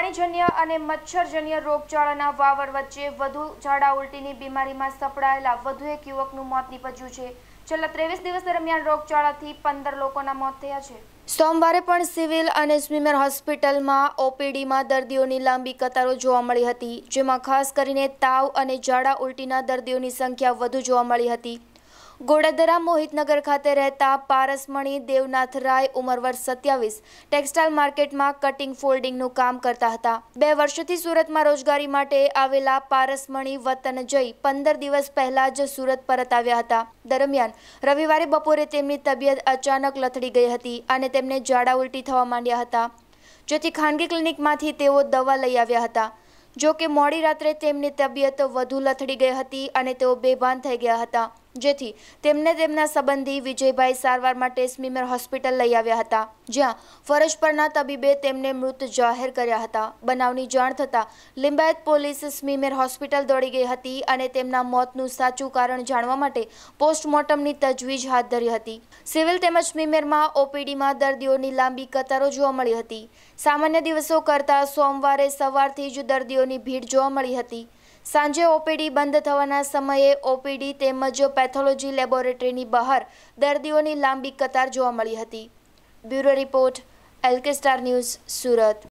પાણીજન્ય અને મચ્છરજન્ય રોગચાળાના વાવર વચ્ચે વધુ ઝાડા ઉલટીની બીમારીમાં સપડાયેલા વધુ એક યુવકનું મોત નીપજ્યું છે છેલ્લા ત્રેવીસ દિવસ દરમિયાન રોગચાળાથી પંદર લોકોના મોત થયા છે સોમવારે પણ સિવિલ અને સ્વિમર હોસ્પિટલમાં ઓપીડીમાં દર્દીઓની લાંબી કતારો જોવા મળી હતી જેમાં ખાસ કરીને તાવ અને ઝાડા ઉલટીના દર્દીઓની સંખ્યા વધુ જોવા મળી હતી ગોડાદરા મોહિતનગર ખાતે રહેતા પારસમણી દેવનાથ રાય ઉંમર વર્ષ સત્યાવીસ ટેક્સટાઇલ માર્કેટમાં કટિંગ ફોલ્ડિંગનું કામ કરતા હતા બે વર્ષથી સુરતમાં રોજગારી માટે આવેલા પારસમણી વતન જઈ પંદર દિવસ પહેલા જ સુરત પરત આવ્યા હતા દરમિયાન રવિવારે બપોરે તેમની તબિયત અચાનક લથડી ગઈ હતી અને તેમને ઝાડા ઉલટી થવા માંડ્યા હતા જેથી ખાનગી ક્લિનિકમાંથી તેઓ દવા લઈ આવ્યા હતા જો કે મોડી રાત્રે તેમની તબિયત વધુ લથડી ગઈ હતી અને તેઓ બેભાન થઈ ગયા હતા જેથી તેમને તેમના સંબંધી વિજયભાઈ સારવાર માટે સ્મીમેર હોસ્પિટલ લઈ આવ્યા હતા જ્યાં ફરજ પરના તબીબે તેમને મૃત જાહેર કર્યા હતા બનાવની જાણ થતાં લિંબાયત પોલીસ સ્મીમેર હોસ્પિટલ દોડી ગઈ હતી અને તેમના મોતનું સાચું કારણ જાણવા માટે પોસ્ટમોર્ટમની તજવીજ હાથ ધરી હતી સિવિલ તેમજ સ્મીમેરમાં ઓપીડીમાં દર્દીઓની લાંબી કતારો જોવા મળી હતી સામાન્ય દિવસો કરતાં સોમવારે સવારથી જ દર્દીઓની ભીડ જોવા મળી હતી સાંજે ઓપીડી બંધ થવાના સમયે ઓપીડી તેમજ પેથોલોજી લેબોરેટરીની બહાર દર્દીઓની લાંબી કતાર જોવા મળી હતી bureau report LK star news Surat